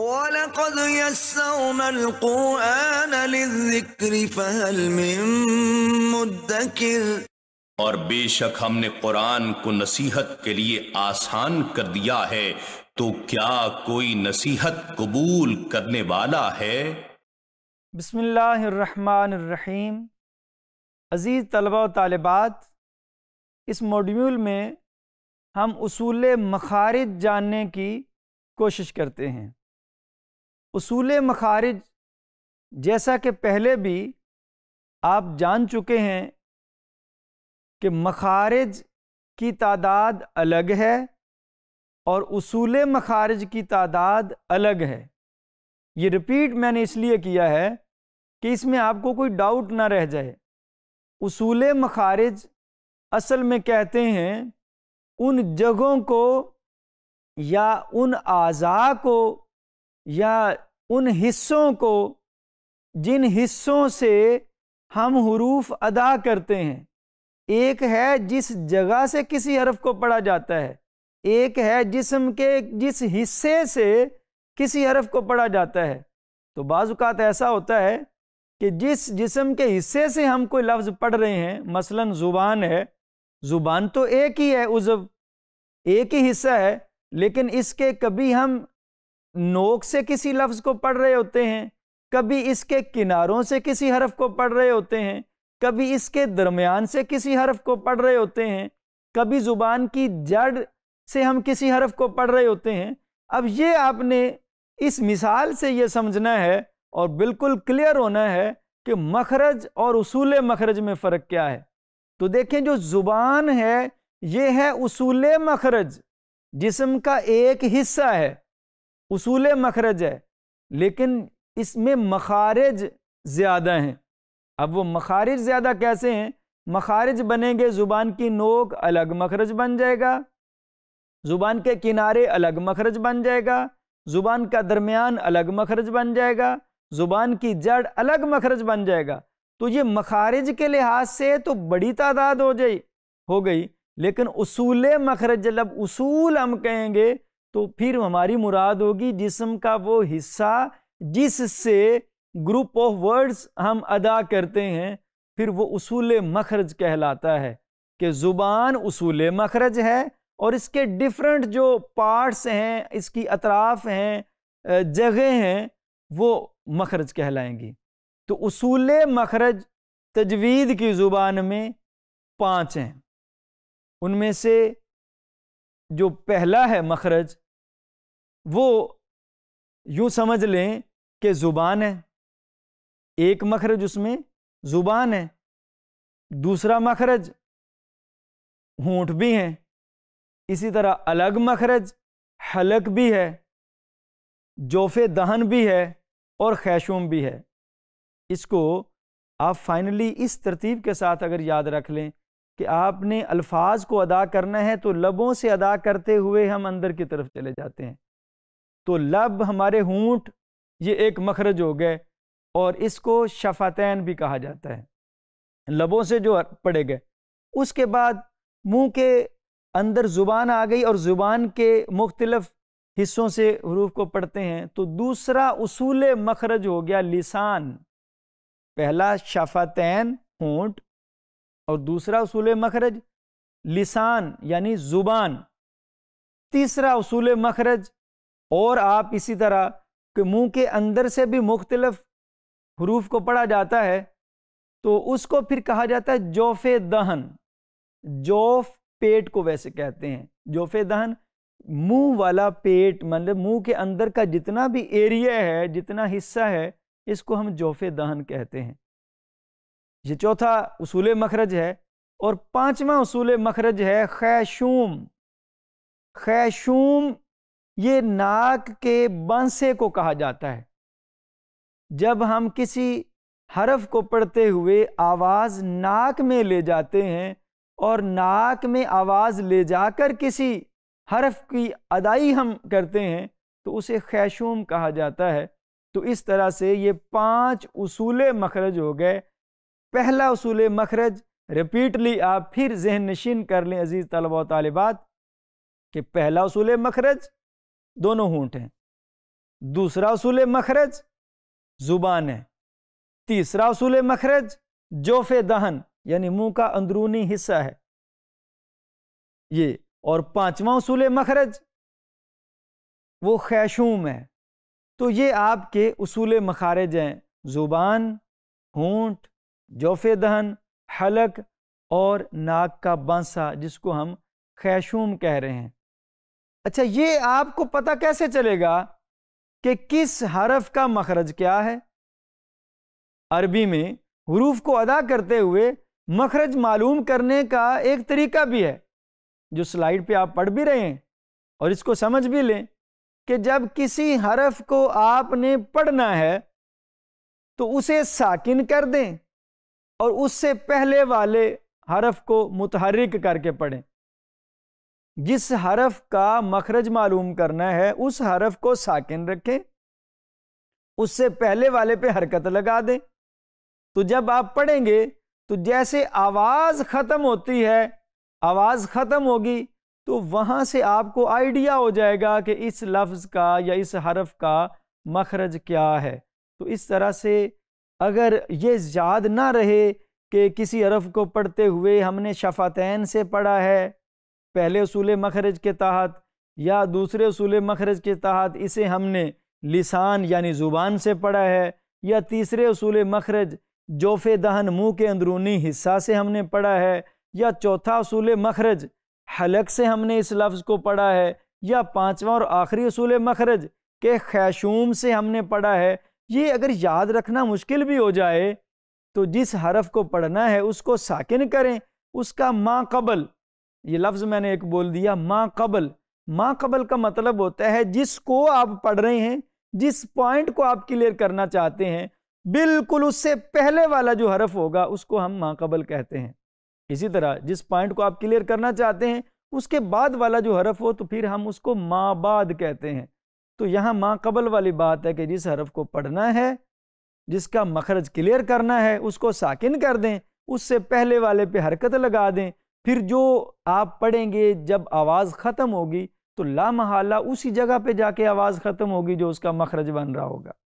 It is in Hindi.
ولقد يسرنا القرآن للذكر فهل من مدكر और बेशक हमने कुरान को नसीहत के लिए आसान कर दिया है तो क्या कोई नसीहत कबूल करने वाला है बिस्मिल्लाहिर्रहमानिर्रहीम अज़ीज़ तलबा तलबात इस मॉड्यूल में हम उसूल मखारिज जानने की कोशिश करते हैं उसूल मखारिज जैसा कि पहले भी आप जान चुके हैं कि मखारिज की तादाद अलग है और उसूल मखारिज की तादाद अलग है ये रिपीट मैंने इसलिए किया है कि इसमें आपको कोई डाउट ना रह जाए उसूल मखारिज असल में कहते हैं उन जगहों को या उन आज़ा को या उन हिस्सों को जिन हिस्सों से हम हरूफ अदा करते हैं एक है जिस जगह से किसी हरफ को पढ़ा जाता है एक है जिसम के जिस हिस्से से किसी हरफ को पढ़ा जाता है तो बाज़ात ऐसा होता है कि जिस जिसम के हिस्से से हम कोई लफ्ज़ पढ़ रहे हैं मसलन ज़ुबान है ज़ुबान तो एक ही है उज़व एक ही हिस्सा है लेकिन इसके कभी हम नोक से किसी लफ्ज़ को पढ़ रहे होते हैं कभी इसके किनारों से किसी हरफ को पढ़ रहे होते हैं कभी इसके दरमियान से किसी हरफ को पढ़ रहे होते हैं कभी ज़ुबान की जड़ से हम किसी हरफ को पढ़ रहे होते हैं अब ये आपने इस मिसाल से ये समझना है और बिल्कुल क्लियर होना है कि मखरज और उसूल मखरज में फ़र्क क्या है तो देखें जो ज़ुबान है ये है उसूल मखरज जिसम का एक हिस्सा है उसूल मखरज है लेकिन इसमें मखारज ज़्यादा हैं अब वो मखारज ज़्यादा कैसे हैं मखारज बनेंगे ज़ुबान की नोक अलग मखरज बन जाएगा ज़ुबान के किनारे अलग मखरज बन जाएगा ज़ुबान का दरमियान अलग मखरज बन जाएगा ज़ुबान की जड़ अलग मखरज बन जाएगा तो ये मखारज के लिहाज से तो बड़ी तादाद हो जाए हो गई लेकिन उसूल मखरज जब उसूल हम कहेंगे तो फिर हमारी मुराद होगी जिसम का वो हिस्सा जिससे ग्रुप ऑफ वर्ड्स हम अदा करते हैं फिर वो उसूल मखरज कहलाता है कि ज़ुबान उसूल मखरज है और इसके डिफरेंट जो पार्ट्स हैं इसकी अतराफ़ हैं जगह हैं वो मखरज कहलाएंगी तो उसूल मखरज तजवीद की ज़ुबान में पाँच हैं उनमें से जो पहला है मखरज वो यूँ समझ लें कि ज़ुबान है एक मखरज उसमें ज़ुबान है दूसरा मखरज होंठ भी हैं इसी तरह अलग मखरज हलक भी है जोफे दहन भी है और खैशुम भी है इसको आप फाइनली इस तरतीब के साथ अगर याद रख लें कि आपने अल्फाज को अदा करना है तो लबों से अदा करते हुए हम अंदर की तरफ चले जाते हैं तो लब हमारे होंठ ये एक मखरज हो गए और इसको शफातैन भी कहा जाता है लबों से जो पड़े गए उसके बाद मुंह के अंदर ज़ुबान आ गई और ज़ुबान के मुख्तलफ़ हिस्सों से हरूफ को पढ़ते हैं तो दूसरा उसूल मखरज हो गया लिसान पहला शफातैन होंठ और दूसरा उसूल मखरज लिसान यानी ज़ुबान तीसरा उसूल मखरज और आप इसी तरह के मुंह के अंदर से भी मुख्तलफ हरूफ को पढ़ा जाता है तो उसको फिर कहा जाता है जोफ़ दहन जोफ पेट को वैसे कहते हैं जोफ़ दहन मुंह वाला पेट मतलब मुंह के अंदर का जितना भी एरिया है जितना हिस्सा है इसको हम जोफ़ दहन कहते हैं ये चौथा उसूल मखरज है और पांचवा उसूल मखरज है खैशूम खैशूम ये नाक के बांसे को कहा जाता है जब हम किसी हरफ को पढ़ते हुए आवाज़ नाक में ले जाते हैं और नाक में आवाज़ ले जाकर किसी हरफ की अदाई हम करते हैं तो उसे खैशूम कहा जाता है तो इस तरह से ये पांच उसूल मखरज हो गए पहला उसूल मखरज रिपीटली आप फिर जहन नशीन कर लें अज़ीज़ तलबा तलबात कि पहला उसूल मखरज दोनों होंठ हैं दूसरा उसूल मखरज जुबान है तीसरा उसूल मखरज जोफे दहन यानी मुंह का अंदरूनी हिस्सा है ये और पांचवा उसूल मखरज वो खैशूम है तो ये आपके उसूल मखारज हैं ज़ुबान होंठ जोफे दहन हलक और नाक का बांसा जिसको हम खैशूम कह रहे हैं अच्छा ये आपको पता कैसे चलेगा कि किस हरफ का मखरज क्या है अरबी में हरूफ को अदा करते हुए मखरज मालूम करने का एक तरीका भी है जो स्लाइड पे आप पढ़ भी रहे हैं और इसको समझ भी लें कि जब किसी हरफ को आपने पढ़ना है तो उसे साकिन कर दें और उससे पहले वाले हरफ को मुतहरक करके पढ़ें जिस हरफ का मखरज मालूम करना है उस हरफ को साकिन रखें उससे पहले वाले पे हरकत लगा दें तो जब आप पढ़ेंगे तो जैसे आवाज़ ख़त्म होती है आवाज़ ख़त्म होगी तो वहाँ से आपको आइडिया हो जाएगा कि इस लफ्ज़ का या इस हरफ का मखरज क्या है तो इस तरह से अगर ये याद ना रहे कि किसी हरफ को पढ़ते हुए हमने शफातैन से पढ़ा है पहले असूल मखरज के तहत या दूसरे असूल मखरज के तहत इसे हमने लिसान यानी ज़ुबान से पढ़ा है या तीसरे असूल मखरज जोफे दहन मुँह के अंदरूनी हिस्सा से हमने पढ़ा है या चौथा असूल मखरज हलक से हमने इस लफ्ज़ को पढ़ा है या पाँचवा और आखिरी असूल मखरज के खैशूम से हमने पढ़ा है ये अगर याद रखना मुश्किल भी हो जाए तो जिस हरफ को पढ़ना है उसको साकिन करें उसका माँ कबल ये लफ्ज़ मैंने एक बोल दिया माँ कबल माँ कबल का मतलब होता है जिसको आप पढ़ रहे हैं जिस पॉइंट को आप क्लियर करना चाहते हैं बिल्कुल उससे पहले वाला जो हरफ होगा उसको हम माँ कबल कहते हैं इसी तरह जिस पॉइंट को आप क्लियर करना चाहते हैं उसके बाद वाला जो हरफ हो तो फिर हम उसको माँ बाद कहते हैं तो यहाँ माँ कबल वाली बात है कि जिस हरफ को पढ़ना है जिसका मखरज क्लियर करना है उसको साकिन कर दें उससे पहले वाले पे हरकत लगा दें फिर जो आप पढ़ेंगे जब आवाज़ ख़त्म होगी तो ला उसी जगह पे जाके आवाज़ ख़त्म होगी जो उसका मखरज बन रहा होगा